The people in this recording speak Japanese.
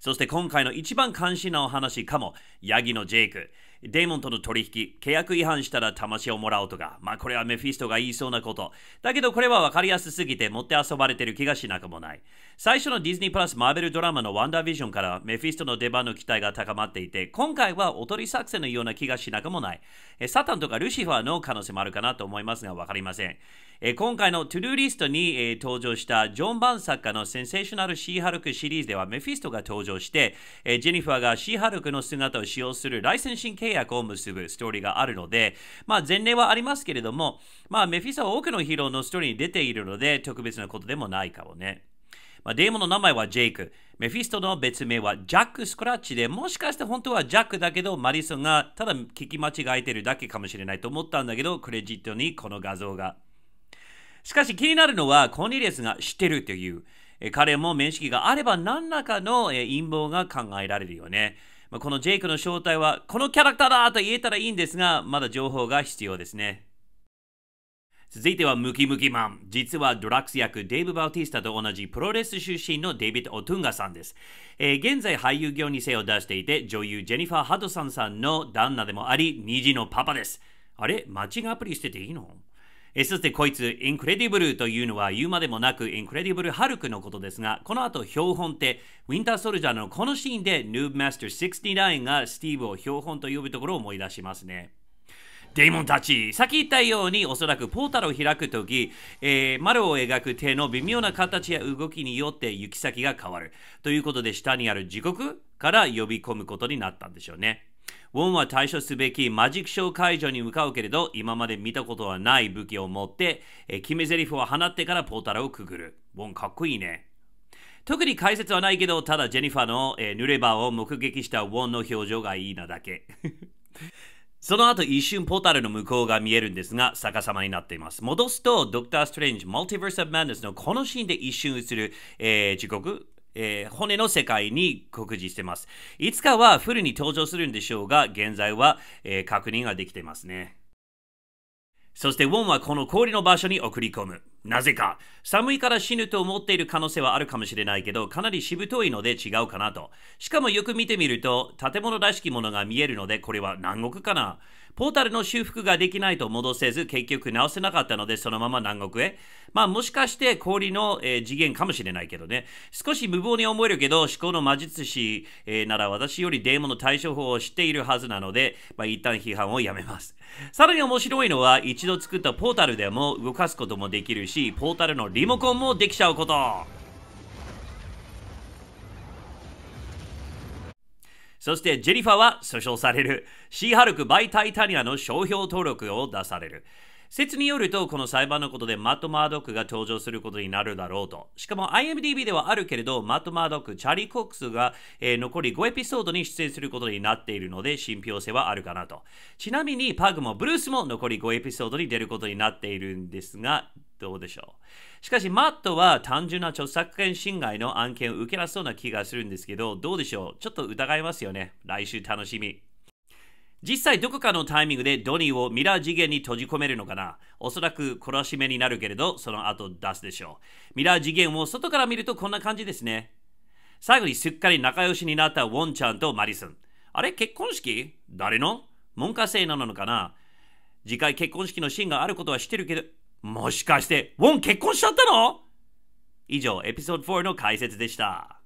そして今回の一番関心なお話かも、ヤギのジェイク。デイモンとの取引、契約違反したら魂をもらおうとか、まあこれはメフィストが言いそうなこと。だけどこれはわかりやすすぎて持って遊ばれてる気がしなくもない。最初のディズニープラスマーベルドラマのワンダービジョンからメフィストの出番の期待が高まっていて、今回はおとり作戦のような気がしなくもない。えサタンとかルシファーの可能性もあるかなと思いますがわかりません。え今回のトゥルーリストに、え登場したジョン・バン作家のセンセーショナル・シー・ハルクシリーズではメフィストが登場して、えジェニファーがシー・ハルクの姿を使用するライセンシング契約約を結ぶストーリーがあるので、まあ、前例はありますけれども、まあ、メフィサは多くのヒーローのストーリーに出ているので、特別なことでもないかもね。まあ、デーモンの名前はジェイク。メフィストの別名はジャック・スクラッチで、もしかして本当はジャックだけど、マリソンがただ聞き間違えてるだけかもしれないと思ったんだけど、クレジットにこの画像が。しかし気になるのは、コーネリアスが知ってるという。彼も面識があれば何らかの陰謀が考えられるよね。まあ、このジェイクの正体はこのキャラクターだと言えたらいいんですが、まだ情報が必要ですね。続いてはムキムキマン。実はドラッグス役デイブ・バウティスタと同じプロレス出身のデイビッド・オトゥンガさんです、えー、現在俳優業に精を出していて、女優ジェニファー・ハドソンさんの旦那でもあり、虹のパパです。あれマッチングアプリしてていいのえそしてこいつ、インクレディブルというのは言うまでもなく、インクレディブル・ハルクのことですが、この後標本って、ウィンター・ソルジャーのこのシーンで、ヌーブ・マスター69がスティーブを標本と呼ぶところを思い出しますね。デーモンたち、さっき言ったように、おそらくポータルを開くとき、えー、丸を描く手の微妙な形や動きによって行き先が変わる。ということで、下にある時刻から呼び込むことになったんでしょうね。ウォンは対処すべきマジックショー会場に向かうけれど、今まで見たことはない武器を持って、え決め台詞を放ってからポータルをくぐる。ウォンかっこいいね。特に解説はないけど、ただジェニファーの、え濡れ場を目撃したウォンの表情がいいなだけ。その後一瞬ポータルの向こうが見えるんですが逆さまになっています。戻すとドクター・ストレンジ・マルティバース・アブ・マンデスのこのシーンで一瞬映る、えー、時刻えー、骨の世界に酷似してます。いつかはフルに登場するんでしょうが、現在は、えー、確認ができてますね。そしてウォンはこの氷の場所に送り込む。なぜか。寒いから死ぬと思っている可能性はあるかもしれないけど、かなりしぶといので違うかなと。しかもよく見てみると、建物らしきものが見えるので、これは南国かな。ポータルの修復ができないと戻せず、結局直せなかったので、そのまま南国へ。まあもしかして氷の、えー、次元かもしれないけどね。少し無謀に思えるけど、思考の魔術師、えー、なら私よりデーモンの対処法を知っているはずなので、まあ一旦批判をやめます。さらに面白いのは、一度作ったポータルでも動かすこともできるし、ポータルのリモコンもできちゃうこと。そしてジェニファは訴訟される。シーハルク・バイ・タイタニアの商標登録を出される。説によると、この裁判のことでマット・マードックが登場することになるだろうと。しかも IMDB ではあるけれど、マット・マードック、チャリー・コックスが、えー、残り5エピソードに出演することになっているので、信憑性はあるかなと。ちなみに、パグもブルースも残り5エピソードに出ることになっているんですが、どうでしょうしかし、マットは単純な著作権侵害の案件を受けなそうな気がするんですけど、どうでしょうちょっと疑いますよね。来週楽しみ。実際どこかのタイミングでドニーをミラー次元に閉じ込めるのかなおそらく懲らしめになるけれど、その後出すでしょう。ミラー次元を外から見るとこんな感じですね。最後にすっかり仲良しになったウォンちゃんとマリスン。あれ結婚式誰の文科生なのかな次回結婚式のシーンがあることは知ってるけど、もしかして、ウォン結婚しちゃったの以上、エピソード4の解説でした。